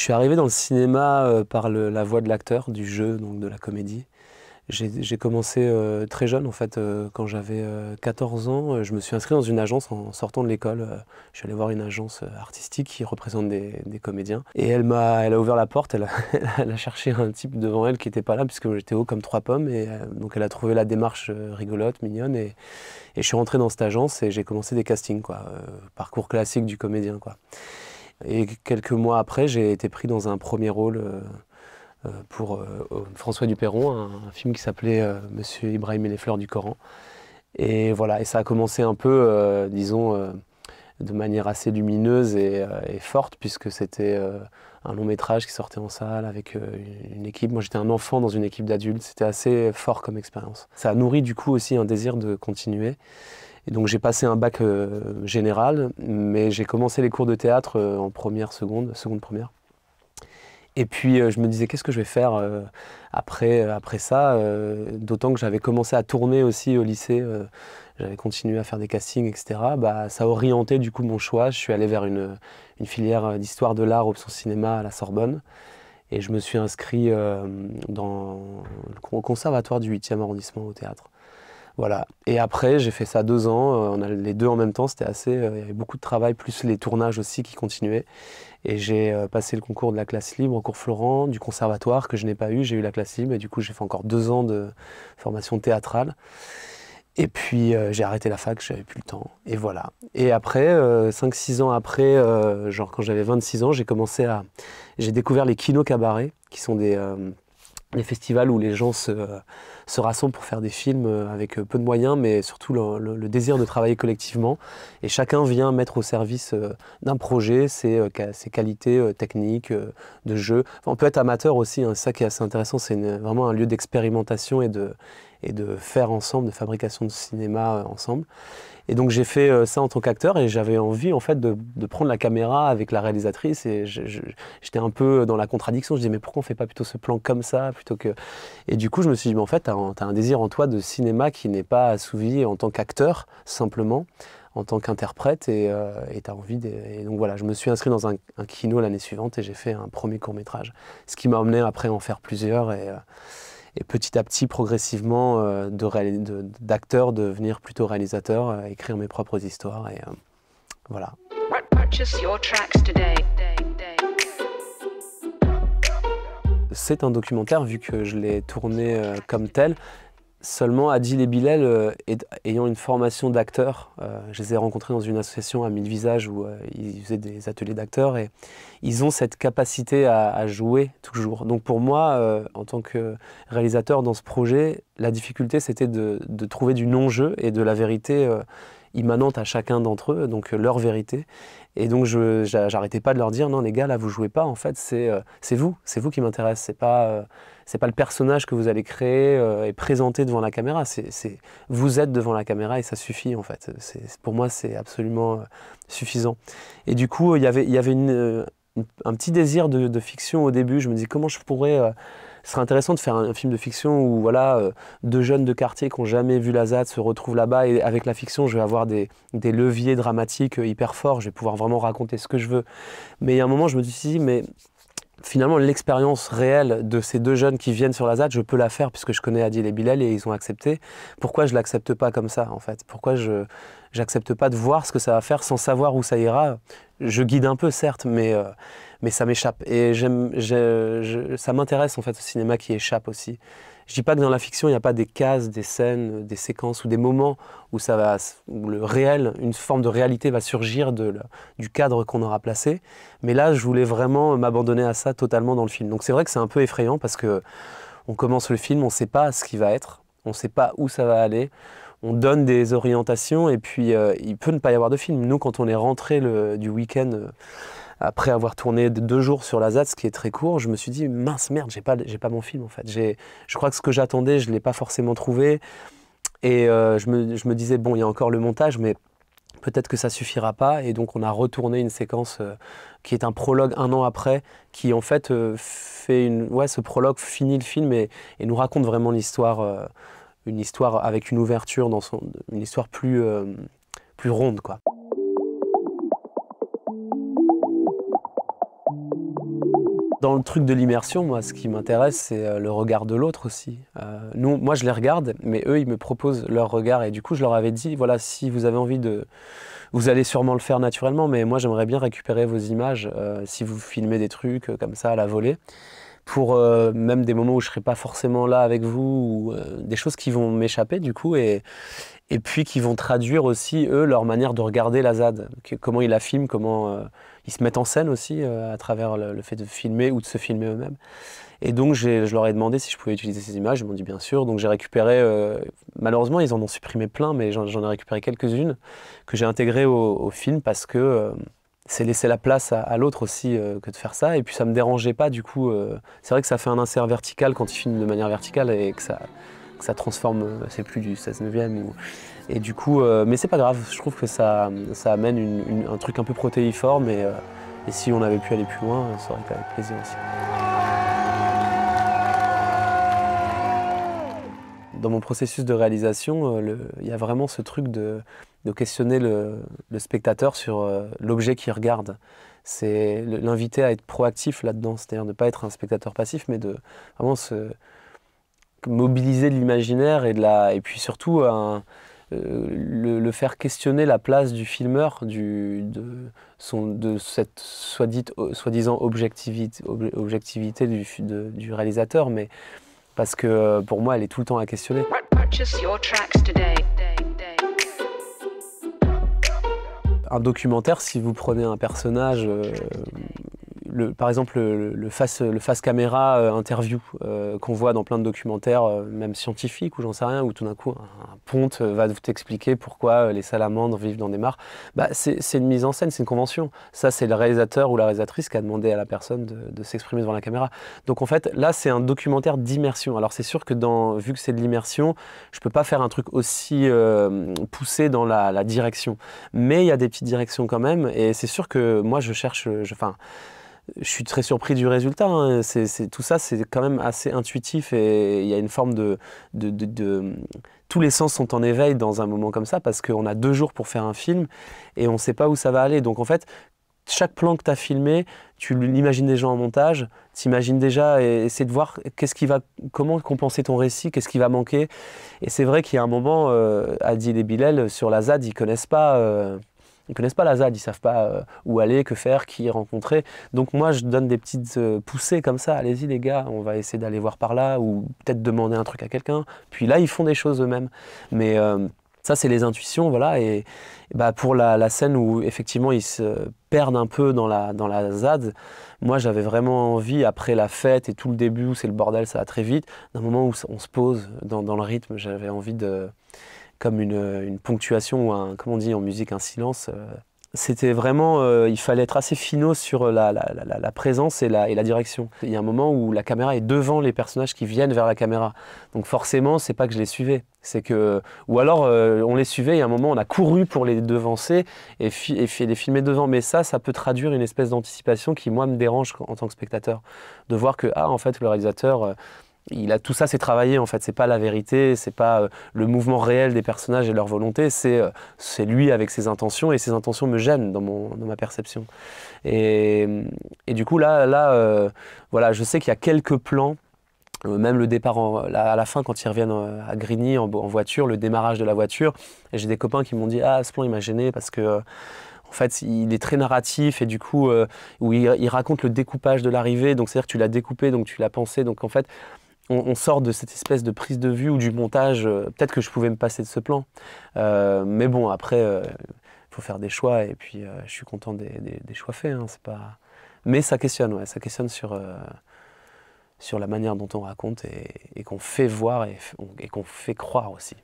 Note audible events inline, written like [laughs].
Je suis arrivé dans le cinéma euh, par la voix de l'acteur, du jeu, donc de la comédie. J'ai commencé euh, très jeune, en fait, euh, quand j'avais 14 ans. Je me suis inscrit dans une agence en sortant de l'école. Je suis allé voir une agence artistique qui représente des, comédiens. Et elle m'a, elle a ouvert la porte, elle a, [laughs] cherché un type devant elle qui n'était pas là, puisque j'étais haut comme trois pommes. Et donc elle a trouvé la démarche rigolote, mignonne. Et, et je suis rentré dans cette agence et j'ai commencé des castings, quoi. parcours classique du comédien, quoi. Et quelques mois après, j'ai été pris dans un premier rôle euh, euh, pour euh, François Duperron, un, film qui s'appelait Monsieur Ibrahim et les fleurs du Coran. Et voilà, et ça a commencé un peu, disons, de manière assez lumineuse et forte, puisque c'était un long métrage qui sortait en salle avec une équipe. Moi, j'étais un enfant dans une équipe d'adultes. C'était assez fort comme expérience. Ça a nourri du coup aussi un désir de continuer. Et donc j'ai passé un bac euh, général, mais j'ai commencé les cours de théâtre euh, en première, seconde, seconde première. Et puis euh, je me disais qu'est-ce que je vais faire après, après ça, d'autant que j'avais commencé à tourner aussi au lycée, j'avais continué à faire des castings, etc. Bah, ça orienté du coup mon choix. Je suis allé vers une, une filière d'histoire de l'art, option cinéma à la Sorbonne. Et je me suis inscrit dans le, au conservatoire du 8e arrondissement au théâtre. Voilà. Et après, j'ai fait ça deux ans. Euh, on a les deux en même temps. C'était assez. Euh, il y avait beaucoup de travail, plus les tournages aussi qui continuaient. Et j'ai euh, passé le concours de la classe libre au cours Florent, du conservatoire que je n'ai pas eu. J'ai eu la classe libre et du coup, j'ai fait encore deux ans de formation théâtrale. Et puis j'ai arrêté la fac, j'avais plus le temps. Et voilà. Et après, cinq, six ans après, genre quand j'avais 26 ans, j'ai commencé à. J'ai découvert les kinos cabarets, qui sont des, les festivals où les gens se, rassemblent pour faire des films euh, avec euh, peu de moyens, mais surtout le, désir de travailler collectivement. Et chacun vient mettre au service euh, d'un projet ses, qualités techniques, de jeu. on peut être amateur aussi, hein, c'est ça qui est assez intéressant, c'est vraiment un lieu d'expérimentation et de, et de faire ensemble, de fabrication de cinéma euh, ensemble. Et donc j'ai fait euh, ça en tant qu'acteur et j'avais envie en fait de, prendre la caméra avec la réalisatrice et j'étais un peu dans la contradiction. Je disais mais pourquoi on fait pas plutôt ce plan comme ça plutôt que et du coup je me suis dit mais en fait tu as, un désir en toi de cinéma qui n'est pas assouvi en tant qu'acteur simplement en tant qu'interprète et euh, t'as tu as envie de... et donc voilà je me suis inscrit dans un, kino l'année suivante et j'ai fait un premier court métrage ce qui m'a amené après à en faire plusieurs et et petit à petit, progressivement, d'acteur, de, de, devenir plutôt réalisateur, euh, écrire mes propres histoires. Et euh, voilà. C'est un documentaire, vu que je l'ai tourné euh, comme tel. Seulement, Adil et Bilal, euh, ayant une formation d'acteurs, euh, je les ai rencontrés dans une association à Mille Visages où euh, ils faisaient des ateliers d'acteurs et ils ont cette capacité à, jouer toujours. Donc pour moi, en tant que réalisateur dans ce projet, la difficulté c'était de, trouver du non-jeu et de la vérité immanente à chacun d'entre eux, donc leur vérité. Et donc je j'arrêtais pas de leur dire non les gars là vous jouez pas en fait c'est vous, c'est vous qui m'intéresse, c'est pas c'est pas le personnage que vous allez créer euh, et présenter devant la caméra. C'est vous êtes devant la caméra et ça suffit en fait. Pour moi, c'est absolument euh, suffisant. Et du coup, il y avait, euh, un petit désir de, fiction au début. Je me dis comment je pourrais ce serait intéressant de faire un, film de fiction où voilà, deux jeunes de quartier qui n'ont jamais vu la ZAD se retrouvent là-bas et avec la fiction, je vais avoir des, des, leviers dramatiques hyper forts, je vais pouvoir vraiment raconter ce que je veux. Mais il y a un moment, je me suis dit, mais finalement, l'expérience réelle de ces deux jeunes qui viennent sur la ZAD, je peux la faire puisque je connais Adil et Bilal et ils ont accepté. Pourquoi je l'accepte pas comme ça, en fait Pourquoi je, J'accepte pas de voir ce que ça va faire sans savoir où ça ira. Je guide un peu, certes, mais, euh, mais ça m'échappe. Et j'aime, ça m'intéresse en fait au cinéma qui échappe aussi. Je dis pas que dans la fiction, il n'y a pas des cases, des scènes, des séquences ou des moments où, ça va, le réel, une forme de réalité va surgir de, du cadre qu'on aura placé. Mais là, je voulais vraiment m'abandonner à ça totalement dans le film. Donc c'est vrai que c'est un peu effrayant parce que on commence le film, on ne sait pas ce qui va être, on ne sait pas où ça va aller, on donne des orientations et puis euh, il peut ne pas y avoir de film. Nous, quand on est rentré du week-end, euh, après avoir tourné deux jours sur la ZAD, ce qui est très court, je me suis dit mince merde, j'ai pas, pas mon film en fait. Je crois que ce que j'attendais, je ne l'ai pas forcément trouvé. Et euh, je, me, disais, bon, il y a encore le montage, mais peut-être que ça suffira pas. Et donc, on a retourné une séquence qui est un prologue un an après, qui en fait fait une. Ouais, ce prologue finit le film et nous raconte vraiment l'histoire une histoire avec une ouverture, dans son, une histoire plus, euh, plus ronde. Quoi. Dans le truc de l'immersion, moi, ce qui m'intéresse, c'est euh, le regard de l'autre aussi. Euh, moi, je les regarde, mais eux, ils me proposent leur regard. Et du coup, je leur avais dit, voilà, si vous avez envie de... Vous allez sûrement le faire naturellement, mais moi, j'aimerais bien récupérer vos images si vous filmez des trucs comme ça à la volée pour euh, même des moments où je serai pas forcément là avec vous, ou euh, des choses qui vont m'échapper du coup, et, et puis qui vont traduire aussi, eux, leur manière de regarder la ZAD, comment ils la filment, comment euh, ils se mettent en scène aussi à travers le, fait de filmer ou de se filmer eux-mêmes. Et donc je leur ai demandé si je pouvais utiliser ces images, ils m'ont dit bien sûr, donc j'ai récupéré, malheureusement ils en ont supprimé plein, mais j'en ai récupéré quelques-unes que j'ai intégrées au, film parce que c'est laisser la place à, l'autre aussi euh, que de faire ça. Et puis ça me dérangeait pas du coup. Euh, c'est vrai que ça fait un insert vertical quand il filme de manière verticale et que ça, transforme, euh, c'est plus du 16 9e. Ou... Et du coup, mais c'est pas grave, je trouve que ça, amène un truc un peu protéiforme et, et si on avait pu aller plus loin, ça aurait été avec plaisir aussi. dans mon processus de réalisation, euh, il y a vraiment ce truc de, questionner le, spectateur sur euh, l'objet qu'il regarde. C'est l'inviter à être proactif là-dedans, c'est-à-dire ne pas être un spectateur passif, mais de vraiment se mobiliser de l'imaginaire et, et puis surtout euh, le, faire questionner la place du filmeur, de, cette soi-disant objectivité, du, du réalisateur. mais parce que euh, pour moi, elle est tout le temps à questionner. Un documentaire, si vous prenez un personnage euh, par exemple, le, face, le face caméra euh, interview euh, qu'on voit dans plein de documentaires, euh, même scientifiques ou j'en sais rien, où tout d'un coup un, ponte va vous expliquer pourquoi les salamandres vivent dans des mares, bah, c'est une mise en scène, c'est une convention. Ça, c'est le réalisateur ou la réalisatrice qui a demandé à la personne de, s'exprimer devant la caméra. Donc en fait, là, c'est un documentaire d'immersion. Alors c'est sûr que dans, vu que c'est de l'immersion, je peux pas faire un truc aussi poussé dans la, direction. Mais il y a des petites directions quand même, et c'est sûr que moi, je cherche, enfin je suis très surpris du résultat. Hein. tout ça, c'est quand même assez intuitif et il y a une forme de, Tous les sens sont en éveil dans un moment comme ça parce qu'on a deux jours pour faire un film et on ne sait pas où ça va aller. Donc en fait, chaque plan que tu as filmé, tu l'imagines déjà en montage, tu imagines déjà et essayer de voir qui va, comment compenser ton récit, qu'est-ce qui va manquer. Et c'est vrai qu'il y a un moment, euh, Adil et Bilal, sur la ZAD, ils connaissent pas... Euh, ils connaissent pas la ZAD, ils savent pas euh, où aller, que faire, qui rencontrer. Donc moi, je donne des petites euh, poussées comme ça. Allez-y les gars, on va essayer d'aller voir par là ou peut-être demander un truc à quelqu'un. Puis là, ils font des choses eux-mêmes. Mais euh, ça, c'est les intuitions, voilà. Et, bah, pour la, scène où effectivement ils se perdent un peu dans la, dans la ZAD, moi j'avais vraiment envie, après la fête et tout le début où c'est le bordel, ça va très vite, d'un moment où on se pose dans le rythme, j'avais envie de comme euh, une, ponctuation ou un, comment on dit en musique, un silence. Euh, c'était vraiment, euh, il fallait être assez finaux sur la, présence et, la, direction. Il y a un moment où la caméra est devant les personnages qui viennent vers la caméra. Donc forcément, c'est pas que je les suivais. C'est que, ou alors on les suivait et a un moment on a couru pour les devancer et, les filmer devant. Mais ça, ça peut traduire une espèce d'anticipation qui, moi, me dérange en tant que spectateur. De voir que, ah, en fait, le réalisateur il a tout ça, c'est travaillé en fait. C'est pas la vérité, c'est pas euh, le mouvement réel des personnages et leur volonté. C'est euh, c'est lui avec ses intentions et ses intentions me gênent dans mon dans ma perception. Et, et du coup là là euh, voilà, je sais qu'il y a quelques plans. Même le départ à la fin, quand ils reviennent à Grigny en, voiture, le démarrage de la voiture, et j'ai des copains qui m'ont dit Ah, ce plan, il m'a gêné parce que en fait, il est très narratif et du coup, où il, raconte le découpage de l'arrivée. Donc, c'est-à-dire que tu l'as découpé, donc tu l'as pensé. Donc, en fait, on, sort de cette espèce de prise de vue ou du montage. Euh, peut-être que je pouvais me passer de ce plan. Euh, mais bon, après, il euh, faut faire des choix. Et puis, je suis content des, choix faits. Hein, pas... Mais ça questionne, ouais, ça questionne sur sur la manière dont on raconte et, qu'on fait voir et qu'on fait croire aussi.